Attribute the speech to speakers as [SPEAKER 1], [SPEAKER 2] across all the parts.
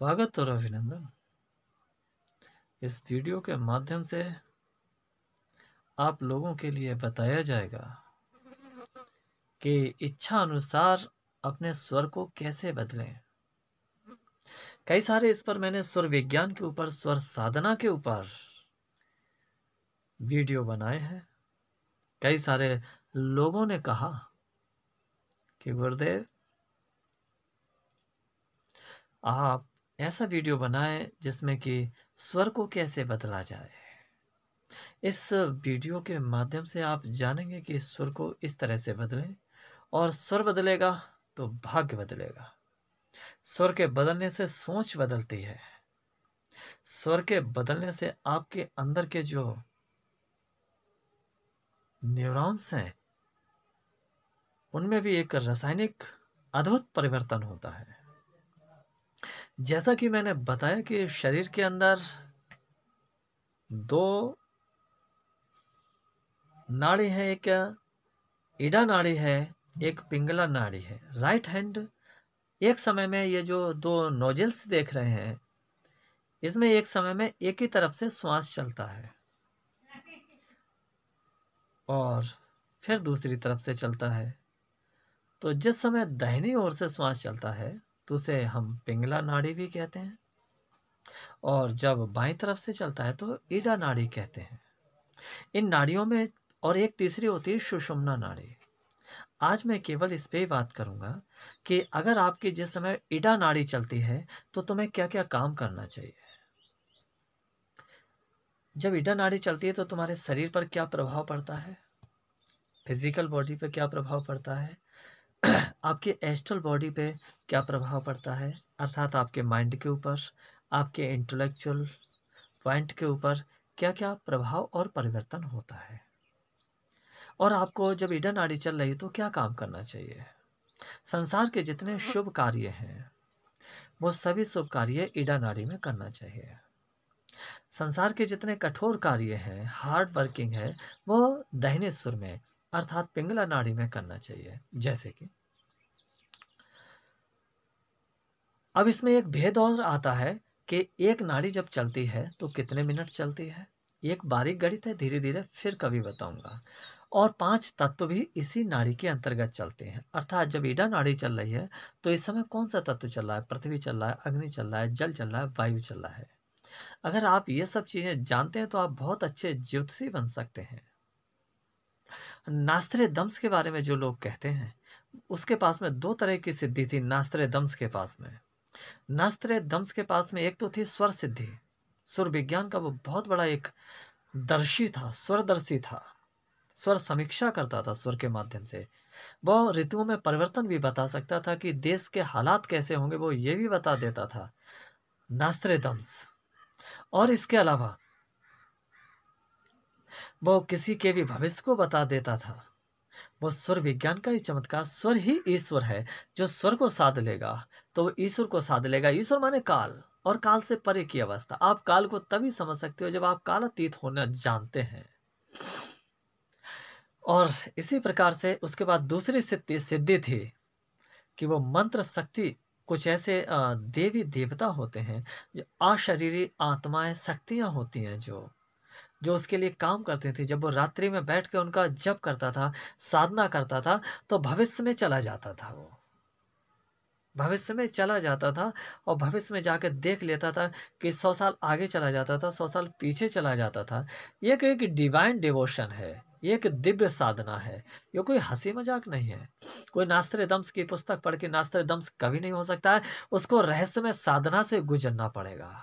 [SPEAKER 1] स्वागत और अभिनंदन इस वीडियो के माध्यम से आप लोगों के लिए बताया जाएगा कि इच्छा अनुसार अपने स्वर को कैसे बदलें कई सारे इस पर मैंने स्वर विज्ञान के ऊपर स्वर साधना के ऊपर वीडियो बनाए हैं कई सारे लोगों ने कहा कि गुरुदेव आप ऐसा वीडियो बनाए जिसमें कि स्वर को कैसे बदला जाए इस वीडियो के माध्यम से आप जानेंगे कि स्वर को इस तरह से बदलें और स्वर बदलेगा तो भाग्य बदलेगा स्वर के बदलने से सोच बदलती है स्वर के बदलने से आपके अंदर के जो न्यूरॉन्स हैं उनमें भी एक रासायनिक अद्भुत परिवर्तन होता है जैसा कि मैंने बताया कि शरीर के अंदर दो नाड़ी है एक ईडा नाड़ी है एक पिंगला नाड़ी है राइट हैंड एक समय में ये जो दो नोजल्स देख रहे हैं इसमें एक समय में एक ही तरफ से श्वास चलता है और फिर दूसरी तरफ से चलता है तो जिस समय दाहिनी ओर से श्वास चलता है तो उसे हम पिंगला नाड़ी भी कहते हैं और जब बाई तरफ से चलता है तो ईडा नाड़ी कहते हैं इन नाड़ियों में और एक तीसरी होती है सुषुम्ना नाड़ी आज मैं केवल इस पे बात करूंगा कि अगर आपकी जिस समय ईडा नाड़ी चलती है तो तुम्हें क्या क्या काम करना चाहिए जब ईडा नाड़ी चलती है तो तुम्हारे शरीर पर क्या प्रभाव पड़ता है फिजिकल बॉडी पर क्या प्रभाव पड़ता है आपके एस्ट्रल बॉडी पे क्या प्रभाव पड़ता है अर्थात आपके माइंड के ऊपर आपके इंटेलेक्चुअल पॉइंट के ऊपर क्या क्या प्रभाव और परिवर्तन होता है और आपको जब ईडन आड़ी चल रही तो क्या काम करना चाहिए संसार के जितने शुभ कार्य हैं वो सभी शुभ कार्य ईडा आड़ी में करना चाहिए संसार के जितने कठोर कार्य हैं हार्ड वर्किंग है वो दहने सुर में अर्थात पिंगला नाड़ी में करना चाहिए जैसे कि अब इसमें एक भेद और आता है कि एक नाड़ी जब चलती है तो कितने मिनट चलती है एक बारीक गणित है धीरे धीरे फिर कभी बताऊंगा और पांच तत्व भी इसी नाड़ी के अंतर्गत चलते हैं अर्थात जब ईडा नाड़ी चल रही है तो इस समय कौन सा तत्व चल रहा है पृथ्वी चल रहा है अग्नि चल रहा है जल चल रहा है वायु चल रहा है अगर आप ये सब चीज़ें जानते हैं तो आप बहुत अच्छे ज्योतिषी बन सकते हैं नास्त्र दम्स के बारे में जो लोग कहते हैं उसके पास में दो तरह की सिद्धि थी नास्त्र दम्स के पास में नास्त्र दम्स के पास में एक तो थी स्वर सिद्धि स्वर विज्ञान का वो बहुत बड़ा एक दर्शी था स्वरदर्शी था स्वर समीक्षा करता था स्वर के माध्यम से वह ऋतुओं में परिवर्तन भी बता सकता था कि देश के हालात कैसे होंगे वो ये भी बता देता था नास्त्र दम्स और इसके अलावा वो किसी के भी भविष्य को बता देता था वो स्वर विज्ञान का ही चमत्कार स्वर ही ईश्वर है जो स्वर को साध लेगा तो ईश्वर को साध लेगा ईश्वर माने काल और काल से परे की अवस्था आप काल को तभी समझ सकते हो जब आप अतीत होना जानते हैं और इसी प्रकार से उसके बाद दूसरी सिद्धि सिद्धि थी कि वो मंत्र शक्ति कुछ ऐसे देवी देवता होते हैं जो अशरीरी आत्माएं शक्तियां होती हैं जो जो उसके लिए काम करते थे जब वो रात्रि में बैठ कर उनका जप करता था साधना करता था तो भविष्य में चला जाता था वो भविष्य में चला जाता था और भविष्य में जाकर देख लेता था कि सौ साल आगे चला जाता था सौ साल पीछे चला जाता था ये एक डिवाइन डिवोशन है ये एक दिव्य साधना है ये कोई हंसी मजाक नहीं है कोई नास्त्र दम्स की पुस्तक पढ़ के नास्त्र दम्स कभी नहीं हो सकता है उसको रहस्यमय साधना से गुजरना पड़ेगा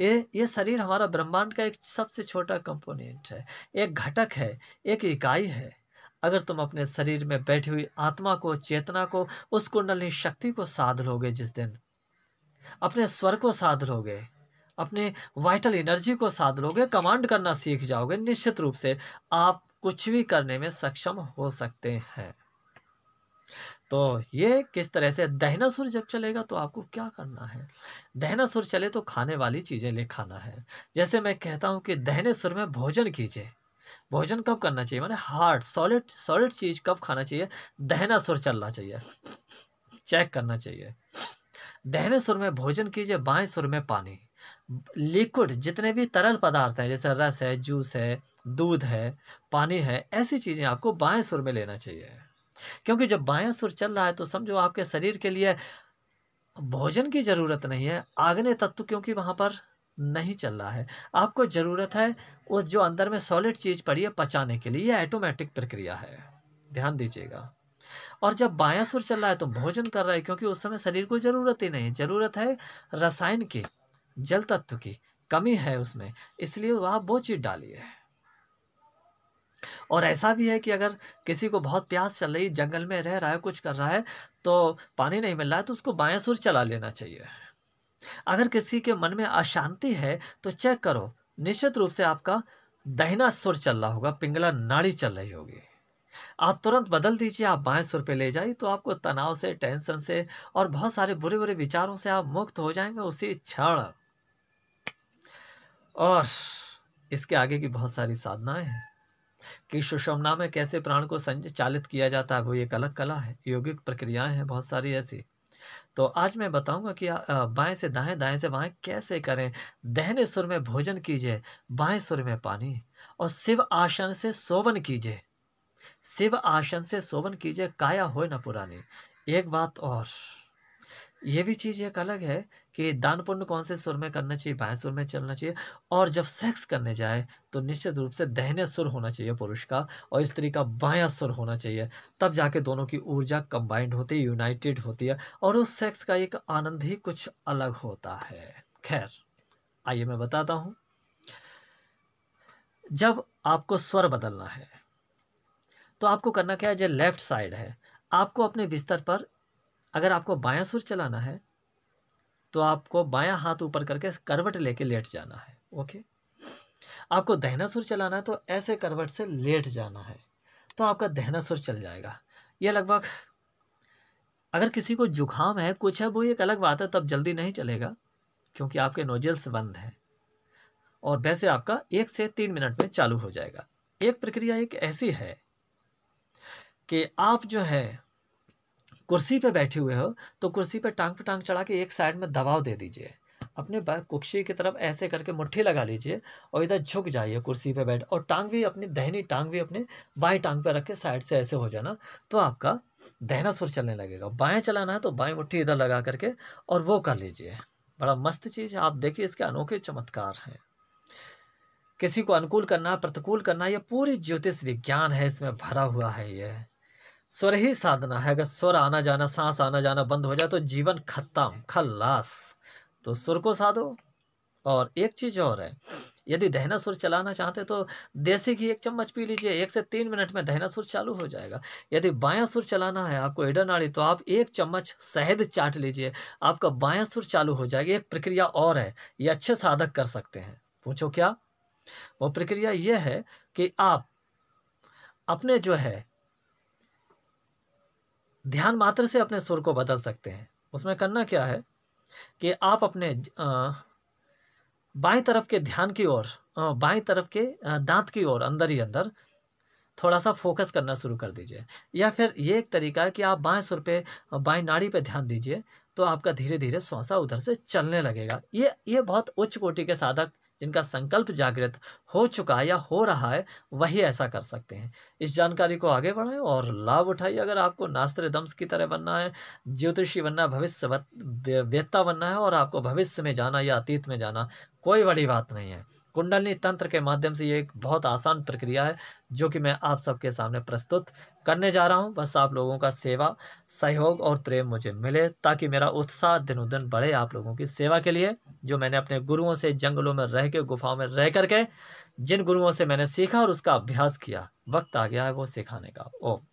[SPEAKER 1] ये ये शरीर हमारा ब्रह्मांड का एक सबसे छोटा कंपोनेंट है एक घटक है एक इकाई है अगर तुम अपने शरीर में बैठी हुई आत्मा को चेतना को उस कुंडली शक्ति को साध लोगे जिस दिन अपने स्वर को साध लोगे अपने वाइटल एनर्जी को साध लोगे कमांड करना सीख जाओगे निश्चित रूप से आप कुछ भी करने में सक्षम हो सकते हैं तो ये किस तरह से दहना सुर जब चलेगा तो आपको क्या करना है दहना सुर चले तो खाने वाली चीज़ें ले खाना है जैसे मैं कहता हूँ कि दहने सुर में भोजन कीजिए भोजन कब करना चाहिए मैंने हार्ड सॉलिड सॉलिड चीज़ कब खाना चाहिए दहना सुर चलना चाहिए चेक करना चाहिए दहने सुर में भोजन कीजिए बाएं सुर में पानी लिक्विड जितने भी तरल पदार्थ हैं जैसे रस है जूस है दूध है पानी है ऐसी चीज़ें आपको बाएं सुर में लेना चाहिए क्योंकि जब बाया सुर चल रहा है तो समझो आपके शरीर के लिए भोजन की ज़रूरत नहीं है आग्नेय तत्व क्योंकि वहां पर नहीं चल रहा है आपको ज़रूरत है उस जो अंदर में सॉलिड चीज़ पड़ी है पचाने के लिए यह ऐटोमेटिक प्रक्रिया है ध्यान दीजिएगा और जब बाया सुर चल रहा है तो भोजन कर रहा है क्योंकि उस समय शरीर को ज़रूरत ही नहीं ज़रूरत है रसायन की जल तत्व की कमी है उसमें इसलिए वह वो चीज़ डाली है और ऐसा भी है कि अगर किसी को बहुत प्यास चल रही जंगल में रह रहा है कुछ कर रहा है तो पानी नहीं मिल रहा है तो उसको बाएं सुर चला लेना चाहिए अगर किसी के मन में अशांति है तो चेक करो निश्चित रूप से आपका दहिना सुर चल रहा होगा पिंगला नाड़ी चल रही होगी आप तुरंत बदल दीजिए आप बाएं सुर पे ले जाइए तो आपको तनाव से टेंशन से और बहुत सारे बुरे बुरे विचारों से आप मुक्त हो जाएंगे उसी क्षण और इसके आगे की बहुत सारी साधनाएं हैं कि सुषमना में कैसे प्राण को संचालित किया जाता है वो एक अलग कला है योगिक प्रक्रियाएं हैं बहुत सारी ऐसी तो आज मैं बताऊंगा कि बाएं से दाएं दाएं से बाएं कैसे करें दहने सुर में भोजन कीजिए बाएं सुर में पानी और शिव आसन से सोवन कीजिए शिव आसन से सोवन कीजिए काया हो न पुरानी एक बात और ये भी चीज़ एक अलग है कि दान पुण्य कौन से सुर में करना चाहिए बाएं सुर में चलना चाहिए और जब सेक्स करने जाए तो निश्चित रूप से दहने सुर होना चाहिए पुरुष का और स्त्री का बाया सुर होना चाहिए तब जाके दोनों की ऊर्जा कंबाइंड होती है यूनाइटेड होती है और उस सेक्स का एक आनंद ही कुछ अलग होता है खैर आइए मैं बताता हूं जब आपको स्वर बदलना है तो आपको करना क्या है जो लेफ्ट साइड है आपको अपने बिस्तर पर अगर आपको बायां सुर चलाना है तो आपको बायां हाथ ऊपर करके करवट लेके लेट जाना है ओके आपको दहना सुर चलाना है तो ऐसे करवट से लेट जाना है तो आपका दहना सुर चल जाएगा यह लगभग अगर किसी को जुखाम है कुछ है वो एक अलग बात है तब जल्दी नहीं चलेगा क्योंकि आपके नोजल्स बंद हैं और वैसे आपका एक से तीन मिनट में चालू हो जाएगा एक प्रक्रिया एक ऐसी है कि आप जो है कुर्सी पे बैठे हुए हो तो कुर्सी पे टांग पे टांग चढ़ा के एक साइड में दबाव दे दीजिए अपने कुर्सी की तरफ ऐसे करके मुट्ठी लगा लीजिए और इधर झुक जाइए कुर्सी पे बैठ और टांग भी अपनी दहनी टांग भी अपने बाएं टांग पे रख के साइड से ऐसे हो जाना तो आपका दहना सुर चलने लगेगा बाएं चलाना है तो बाएं मुट्ठी इधर लगा करके और वो कर लीजिए बड़ा मस्त चीज़ है आप देखिए इसके अनोखे चमत्कार हैं किसी को अनुकूल करना प्रतिकूल करना यह पूरी ज्योतिष विज्ञान है इसमें भरा हुआ है यह स्वर ही साधना है अगर स्वर आना जाना सांस आना जाना बंद हो जाए तो जीवन खत्म खल्लास तो सुर को साधो और एक चीज और है यदि दहना सुर चलाना चाहते तो देसी घी एक चम्मच पी लीजिए एक से तीन मिनट में दहना सुर चालू हो जाएगा यदि बाया सुर चलाना है आपको नाड़ी तो आप एक चम्मच शहद चाट लीजिए आपका बाया सुर चालू हो जाएगा एक प्रक्रिया और है ये अच्छे साधक कर सकते हैं पूछो क्या वो प्रक्रिया ये है कि आप अपने जो है ध्यान मात्र से अपने सुर को बदल सकते हैं उसमें करना क्या है कि आप अपने बाएं तरफ के ध्यान की ओर बाएं तरफ के दांत की ओर अंदर ही अंदर थोड़ा सा फोकस करना शुरू कर दीजिए या फिर ये एक तरीका है कि आप बाएं सुर पे बाएं नाड़ी पे ध्यान दीजिए तो आपका धीरे धीरे श्वासा उधर से चलने लगेगा ये ये बहुत उच्च कोटि के साधक जिनका संकल्प जागृत हो चुका है या हो रहा है वही ऐसा कर सकते हैं इस जानकारी को आगे बढ़ाएं और लाभ उठाइए अगर आपको नास्त्र दम्स की तरह बनना है ज्योतिषी बनना है भविष्य वेत्ता बनना है और आपको भविष्य में जाना या अतीत में जाना कोई बड़ी बात नहीं है कुंडलनी तंत्र के माध्यम से ये एक बहुत आसान प्रक्रिया है जो कि मैं आप सबके सामने प्रस्तुत करने जा रहा हूँ बस आप लोगों का सेवा सहयोग और प्रेम मुझे मिले ताकि मेरा उत्साह दिनों दिन बढ़े आप लोगों की सेवा के लिए जो मैंने अपने गुरुओं से जंगलों में रह के गुफाओं में रह करके जिन गुरुओं से मैंने सीखा और उसका अभ्यास किया वक्त आ गया है वो सिखाने का ओम